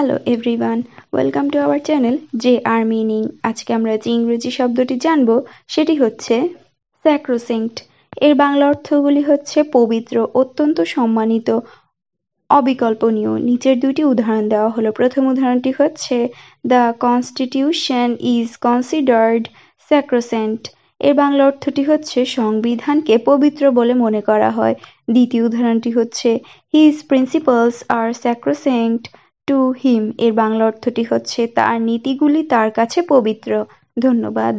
hello everyone welcome to our channel J R meaning আজকে আমরা যে ইংরেজি শব্দটি জানব সেটি হচ্ছে স্যাক্রোসেন্ট এর বাংলা অর্থগুলি হচ্ছে পবিত্র অত্যন্ত সম্মানিত অবিকল্পনীয় নিচের দুটি উদাহরণ দেওয়া হলো প্রথম উদাহরণটি হচ্ছে the constitution is considered sacrosanct এর বাংলা অর্থটি হচ্ছে সংবিধানকে পবিত্র বলে মনে করা হয় দ্বিতীয় উদাহরণটি হচ্ছে his principles are sacrosanct to him এর বাংলা অর্থটি হচ্ছে তার নীতিগুলি তার কাছে পবিত্র ধন্যবাদ